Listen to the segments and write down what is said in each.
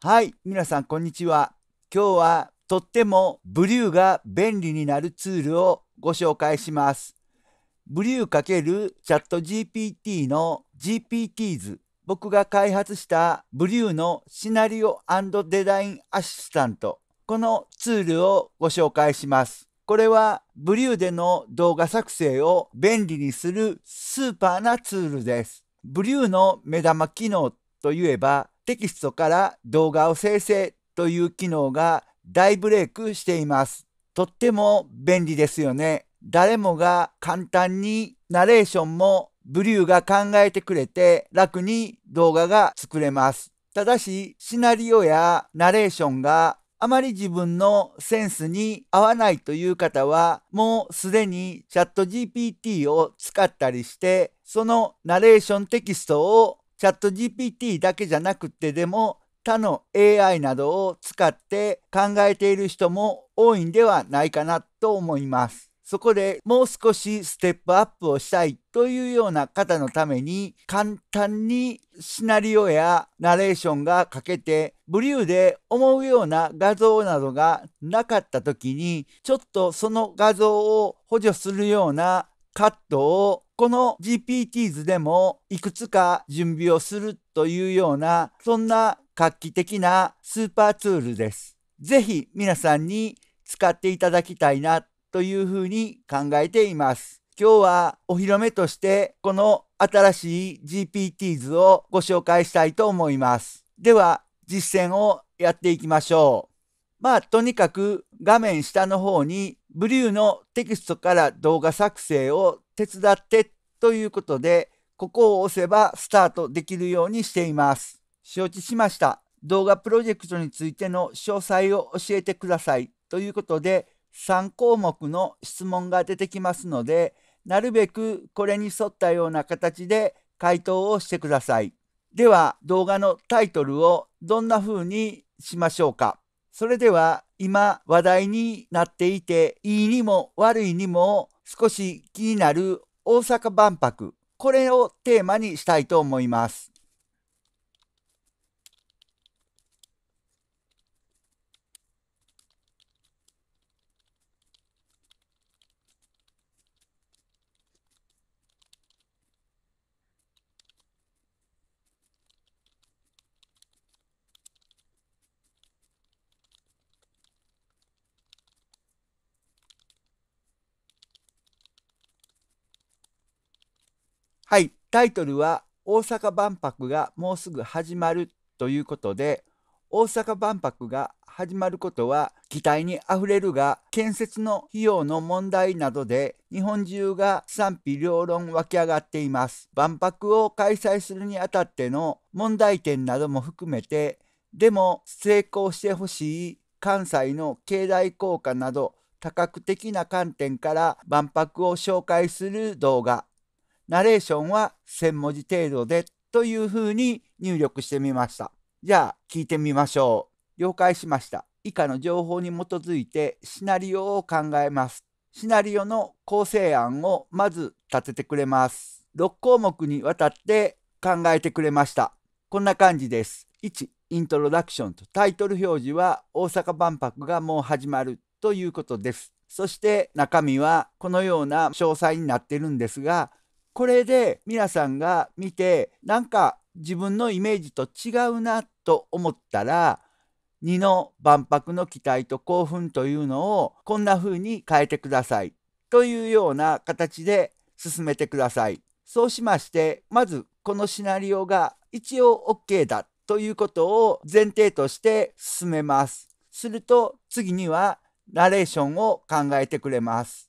はい、皆さんこんにちは。今日はとってもブリューが便利になるツールをご紹介します。ブリュー×チャット GPT の GPTs 僕が開発したブリューのシナリオデザインアシスタントこのツールをご紹介します。これはブリューでの動画作成を便利にするスーパーなツールです。ブリューの目玉機能といえばテキストから動画を生成という機能が大ブレイクしています。とっても便利ですよね。誰もが簡単にナレーションもブリューが考えてくれて楽に動画が作れます。ただし、シナリオやナレーションがあまり自分のセンスに合わないという方は、もうすでにチャット GPT を使ったりして、そのナレーションテキストをチャット GPT だけじゃなくてでも他の AI などを使って考えている人も多いんではないかなと思います。そこでもう少しステップアップをしたいというような方のために簡単にシナリオやナレーションが書けてブリューで思うような画像などがなかった時にちょっとその画像を補助するようなカットをこの GPTs でもいくつか準備をするというようなそんな画期的なスーパーツールです。ぜひ皆さんに使っていただきたいなというふうに考えています。今日はお披露目としてこの新しい GPTs をご紹介したいと思います。では実践をやっていきましょう。まあとにかく画面下の方にブリューのテキストから動画作成を手伝ってということで、ここを押せばスタートできるようにしています。承知しました。動画プロジェクトについての詳細を教えてください。ということで、3項目の質問が出てきますので、なるべくこれに沿ったような形で回答をしてください。では、動画のタイトルをどんな風にしましょうか。それでは、今話題になっていて、いいにも悪いにも少し気になる大阪万博、これをテーマにしたいと思います。はい、タイトルは大阪万博がもうすぐ始まるということで、大阪万博が始まることは期待にあふれるが、建設の費用の問題などで日本中が賛否両論湧き上がっています。万博を開催するにあたっての問題点なども含めて、でも成功してほしい関西の経済効果など多角的な観点から万博を紹介する動画ナレーションは1000文字程度でというふうに入力してみました。じゃあ聞いてみましょう。了解しました。以下の情報に基づいてシナリオを考えます。シナリオの構成案をまず立ててくれます。6項目にわたって考えてくれました。こんな感じです。1、イントロダクションとタイトル表示は大阪万博がもう始まるということです。そして中身はこのような詳細になってるんですが、これで皆さんが見てなんか自分のイメージと違うなと思ったら2の万博の期待と興奮というのをこんな風に変えてくださいというような形で進めてください。そうしましてまずこのシナリオが一応 OK だということを前提として進めます。すると次にはナレーションを考えてくれます。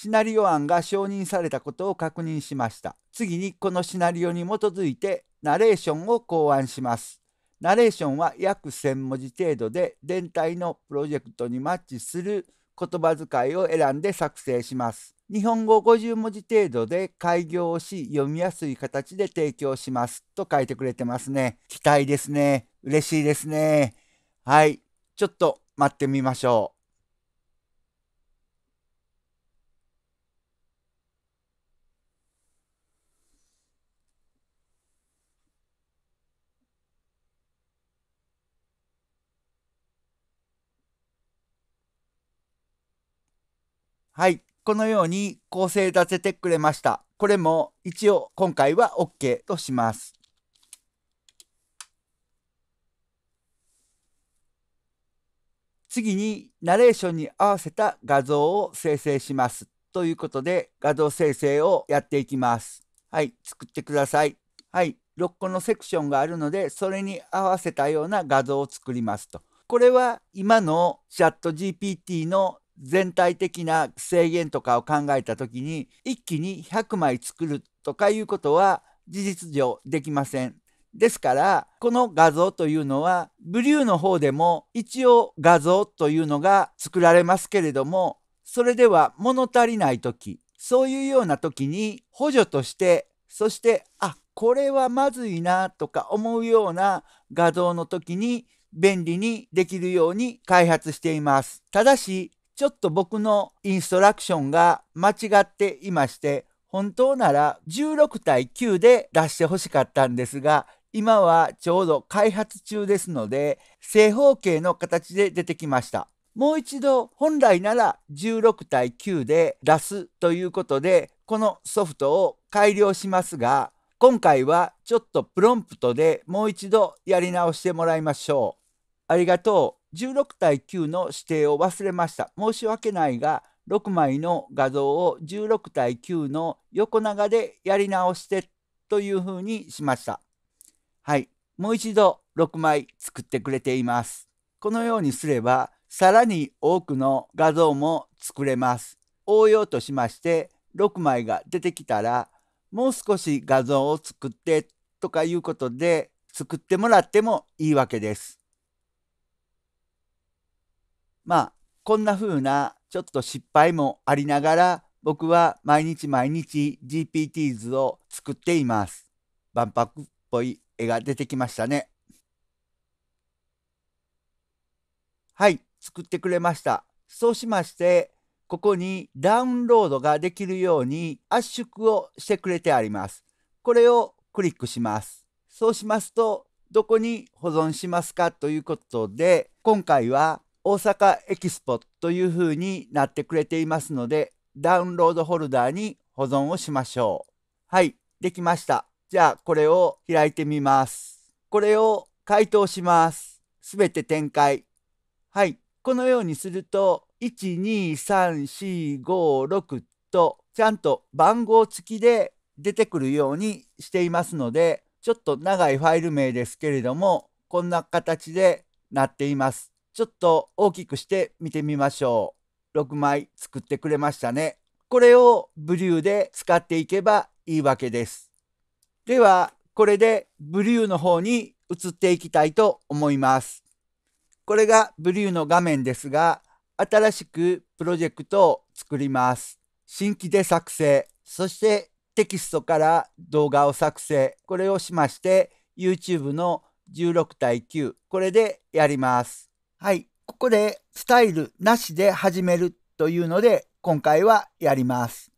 シナリオ案が承認されたことを確認しました。次にこのシナリオに基づいてナレーションを考案します。ナレーションは約1000文字程度で全体のプロジェクトにマッチする言葉遣いを選んで作成します。日本語50文字程度で開業をし読みやすい形で提供しますと書いてくれてますね。期待ですね。嬉しいですね。はい。ちょっと待ってみましょう。はい。このように構成立ててくれました。これも一応今回は OK とします。次にナレーションに合わせた画像を生成します。ということで画像生成をやっていきます。はい、作ってください。はい、6個のセクションがあるのでそれに合わせたような画像を作りますと。これは今の ChatGPT の全体的な制限とかを考えた時に一気に100枚作るとかいうことは事実上できません。ですからこの画像というのはブリューの方でも一応画像というのが作られますけれどもそれでは物足りない時そういうような時に補助としてそしてあこれはまずいなとか思うような画像の時に便利にできるように開発しています。ただしちょっと僕のインストラクションが間違っていまして、本当なら16対9で出してほしかったんですが、今はちょうど開発中ですので、正方形の形で出てきました。もう一度本来なら16対9で出すということで、このソフトを改良しますが、今回はちょっとプロンプトでもう一度やり直してもらいましょう。ありがとう。16対9の指定を忘れました。申し訳ないが、6枚の画像を16対9の横長でやり直してというふうにしました。はい。もう一度6枚作ってくれています。このようにすれば、さらに多くの画像も作れます。応用としまして、6枚が出てきたら、もう少し画像を作ってとかいうことで作ってもらってもいいわけです。まあこんな風なちょっと失敗もありながら僕は毎日毎日 GPT 図を作っています。万博っぽい絵が出てきましたね。はい、作ってくれました。そうしまして、ここにダウンロードができるように圧縮をしてくれてあります。これをクリックします。そうしますと、どこに保存しますかということで、今回は大阪エキスポというふうになってくれていますので、ダウンロードホルダーに保存をしましょう。はい、できました。じゃあ、これを開いてみます。これを回答します。すべて展開。はい、このようにすると、12345 6と、ちゃんと番号付きで出てくるようにしていますので、ちょっと長いファイル名ですけれども、こんな形でなっています。ちょっと大きくして見てみましょう。6枚作ってくれましたね。これをブリューで使っていけばいいわけです。では、これでブリューの方に移っていきたいと思います。これがブリューの画面ですが、新しくプロジェクトを作ります。新規で作成、そしてテキストから動画を作成、これをしまして、YouTube の16対9、これでやります。はい。ここでスタイルなしで始めるというので、今回はやります。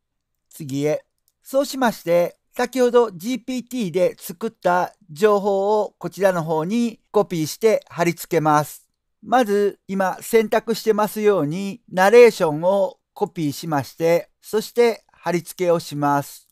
次へ。そうしまして、先ほど GPT で作った情報をこちらの方にコピーして貼り付けます。まず今選択してますようにナレーションをコピーしまして、そして貼り付けをします。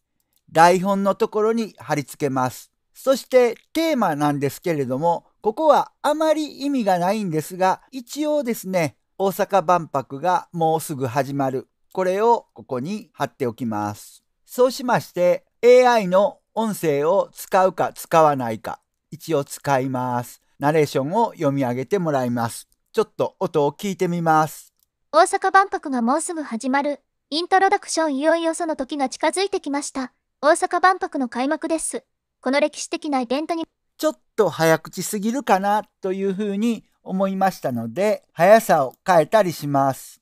台本のところに貼り付けます。そしてテーマなんですけれども、ここはあまり意味がないんですが、一応ですね、大阪万博がもうすぐ始まる。これをここに貼っておきます。そうしまして、AI の音声を使うか使わないか、一応使います。ナレーションを読み上げてもらいます。ちょっと音を聞いてみます。大阪万博がもうすぐ始まる。イントロダクションいよいよその時が近づいてきました。大阪万博の開幕です。この歴史的なイベントにちょっと早口すぎるかなというふうに思いましたので、速さを変えたりします。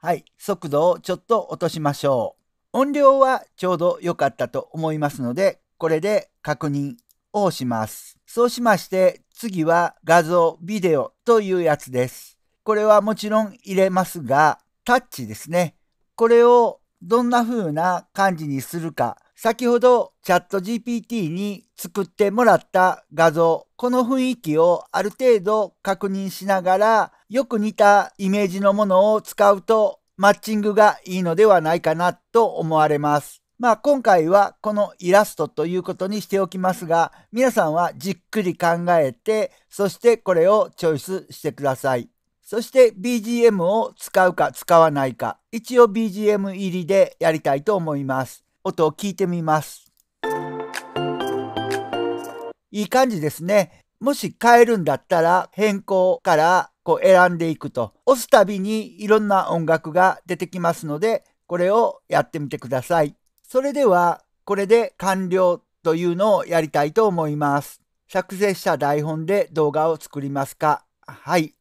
はい、速度をちょっと落としましょう。音量はちょうど良かったと思いますので、これで確認を押します。そうしまして、次は画像、ビデオというやつです。これはもちろん入れますが、タッチですね。これをどんな風な感じにするか先ほどチャット GPT に作ってもらった画像、この雰囲気をある程度確認しながら、よく似たイメージのものを使うとマッチングがいいのではないかなと思われます。まあ今回はこのイラストということにしておきますが、皆さんはじっくり考えて、そしてこれをチョイスしてください。そして BGM を使うか使わないか、一応 BGM 入りでやりたいと思います。音を聞いてみます。いい感じですね。もし変えるんだったら変更からこう選んでいくと。押すたびにいろんな音楽が出てきますので、これをやってみてください。それでは、これで完了というのをやりたいと思います。作成した台本で動画を作りますかはい。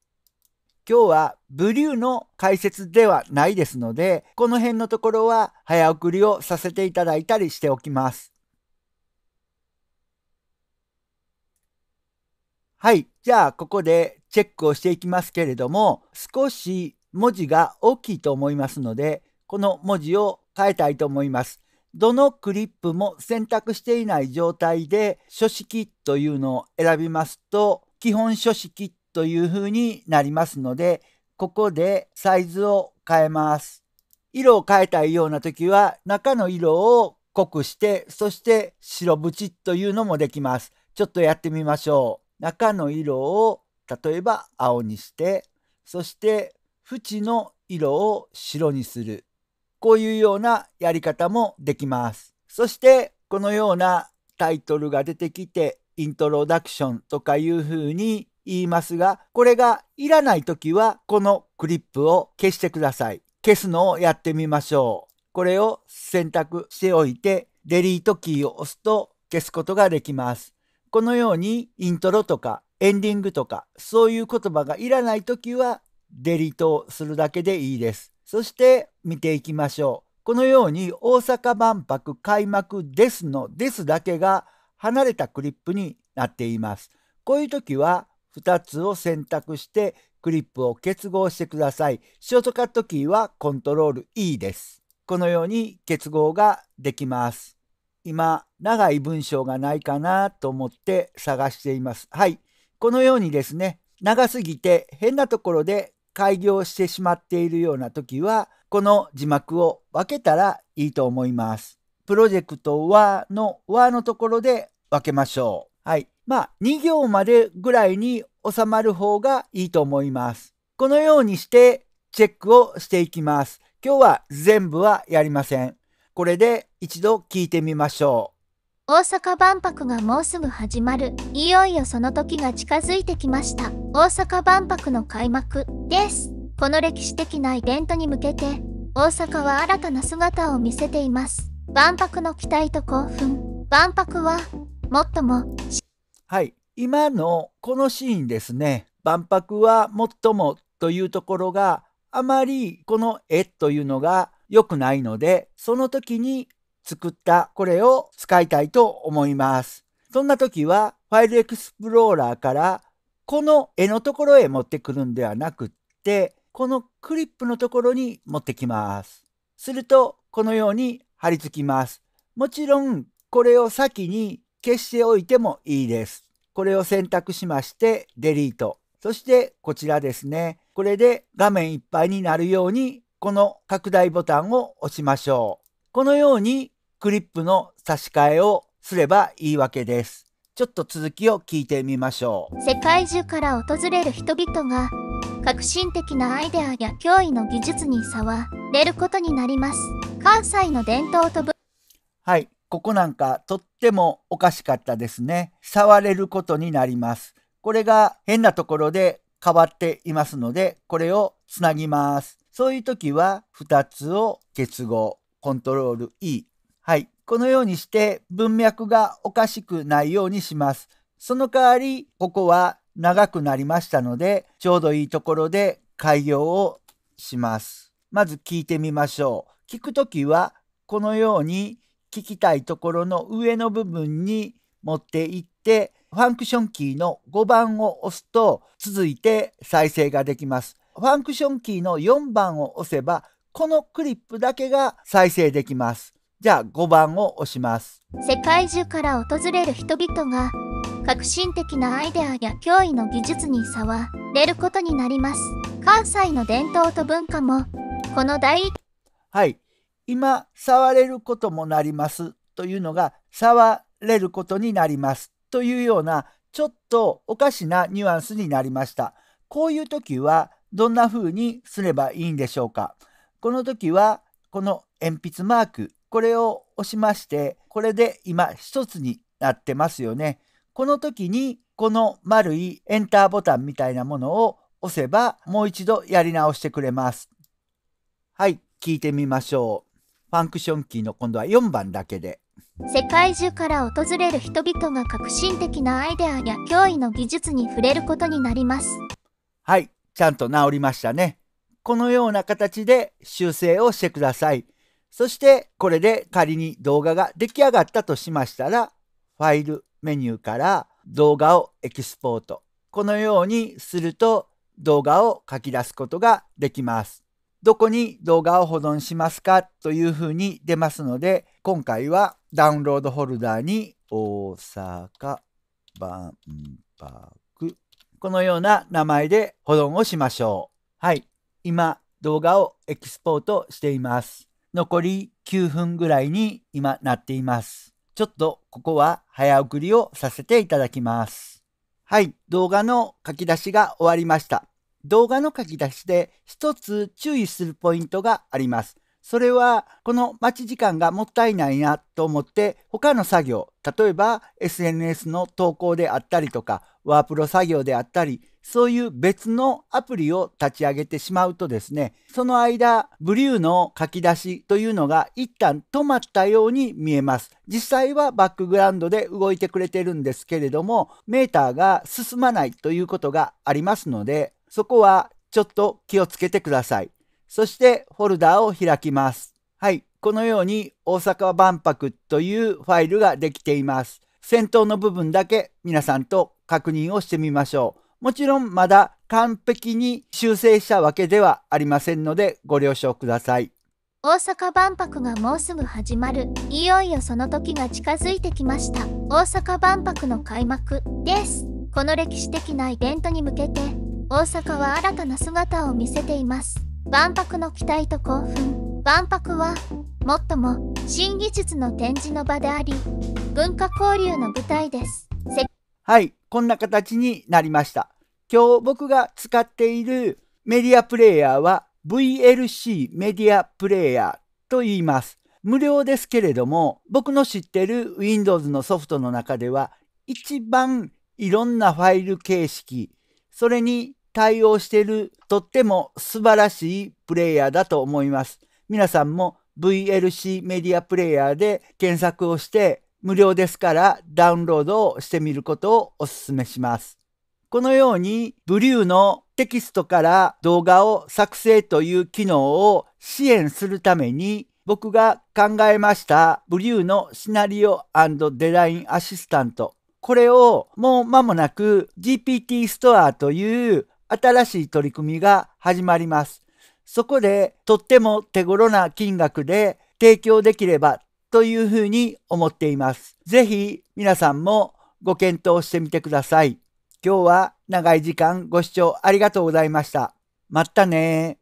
今日はブリューの解説ではないですので、この辺のところは早送りをさせていただいたりしておきます。はい。じゃあ、ここでチェックをしていきますけれども、少し文字が大きいと思いますので、この文字を変えたいと思います。どのクリップも選択していない状態で書式というのを選びますと、基本書式という風になりますので、ここでサイズを変えます。色を変えたいような時は中の色を濃くして、そして白縁というのもできます。ちょっとやってみましょう。中の色を例えば青にして、そして縁の色を白にする。こういうようなやり方もできます。そしてこのようなタイトルが出てきてイントロダクションとかいうふうに言いますが、これがいらない時はこのクリップを消してください。消すのをやってみましょう。これを選択しておいて、デリートキーを押すと消すことができます。このようにイントロとかエンディングとかそういう言葉がいらない時はデリートをするだけでいいです。そして見ていきましょう。このように大阪万博開幕ですのですだけが離れたクリップになっています。こういう時は2つを選択してクリップを結合してください。ショートカットキーはコントロール E です。このように結合ができます。今、長い文章がないかなと思って探しています。はい。このようにですね、長すぎて変なところで開業してしまっているような時は、この字幕を分けたらいいと思います。プロジェクトはの和のところで分けましょう。はい。まあ、2行までぐらいに収まる方がいいと思います。このようにしてチェックをしていきます。今日は全部はやりません。これで一度聞いてみましょう。大阪万博がもうすぐ始まる。いよいよその時が近づいてきました。大阪万博の開幕です。この歴史的なイベントに向けて、大阪は新たな姿を見せています。万博の期待と興奮。万博は、もっとも、はい。今のこのシーンですね。万博は最もというところがあまりこの絵というのが良くないので、その時に作ったこれを使いたいと思います。そんな時はファイルエクスプローラーからこの絵のところへ持ってくるんではなくって、このクリップのところに持ってきます。するとこのように貼り付きます。もちろんこれを先に消しておいてもいいです。これを選択しまして、デリート。そしてこちらですね。これで画面いっぱいになるように、この拡大ボタンを押しましょう。このようにクリップの差し替えをすればいいわけです。ちょっと続きを聞いてみましょう。世界中から訪れる人々が革新的なアイデアや脅威の技術に差は出ることになります。関西の伝統とはい。ここなんかとってもおかしかったですね。触れることになります。これが変なところで変わっていますので、これをつなぎます。そういう時は2つを結合、コントロール E。はい。このようにして文脈がおかしくないようにします。その代わり、ここは長くなりましたので、ちょうどいいところで改行をします。まず聞いてみましょう。聞くときは、このように聞きたいところの上の部分に持っていってファンクションキーの5番を押すと続いて再生ができます。ファンクションキーの4番を押せばこのクリップだけが再生できます。じゃあ5番を押します。世界中から訪れる人々が革新的なアイデアや脅威の技術に触れることになります。関西の伝統と文化もこの大はい今触れることもなりますというのが触れることになりますというようなちょっとおかしなニュアンスになりました。こういう時はどんな風にすればいいんでしょうかこの時はこの鉛筆マークこれを押しましてこれで今一つになってますよね。この時にこの丸いエンターボタンみたいなものを押せばもう一度やり直してくれます。はい、聞いてみましょう。ファンクションキーの今度は4番だけで。世界中から訪れる人々が革新的なアイデアや脅威の技術に触れることになります。はい、ちゃんと治りましたね。このような形で修正をしてください。そしてこれで仮に動画が出来上がったとしましたら、ファイルメニューから動画をエキスポート。このようにすると動画を書き出すことができます。どこに動画を保存しますかというふうに出ますので、今回はダウンロードホルダーに大阪万博。このような名前で保存をしましょう。はい。今、動画をエキスポートしています。残り9分ぐらいに今なっています。ちょっとここは早送りをさせていただきます。はい。動画の書き出しが終わりました。動画の書き出しで一つ注意するポイントがあります。それはこの待ち時間がもったいないなと思って他の作業例えば SNS の投稿であったりとかワープロ作業であったりそういう別のアプリを立ち上げてしまうとですねその間ブリューの書き出しというのが一旦止まったように見えます実際はバックグラウンドで動いてくれてるんですけれどもメーターが進まないということがありますのでそこはちょっと気をつけてください。そしてフォルダを開きます。はい。このように大阪万博というファイルができています。先頭の部分だけ皆さんと確認をしてみましょう。もちろんまだ完璧に修正したわけではありませんのでご了承ください。大阪万博がもうすぐ始まるいよいよその時が近づいてきました大阪万博の開幕ですこの歴史的なイベントに向けて大阪は新たな姿を見せています万博の期待と興奮万博はもっとも新技術の展示の場であり文化交流の舞台ですはいこんな形になりました今日僕が使っているメディアプレイヤーは VLC メディアプレイヤーと言います無料ですけれども僕の知ってる Windows のソフトの中では一番いろんなファイル形式それに対応しているとっても素晴らしいプレイヤーだと思います。皆さんも VLC メディアプレイヤーで検索をして無料ですからダウンロードをしてみることをお勧めします。このようにブリューのテキストから動画を作成という機能を支援するために僕が考えましたブリューのシナリオデザインアシスタントこれをもう間もなく GPT ストアという新しい取り組みが始まります。そこでとっても手頃な金額で提供できればというふうに思っています。ぜひ皆さんもご検討してみてください。今日は長い時間ご視聴ありがとうございました。またね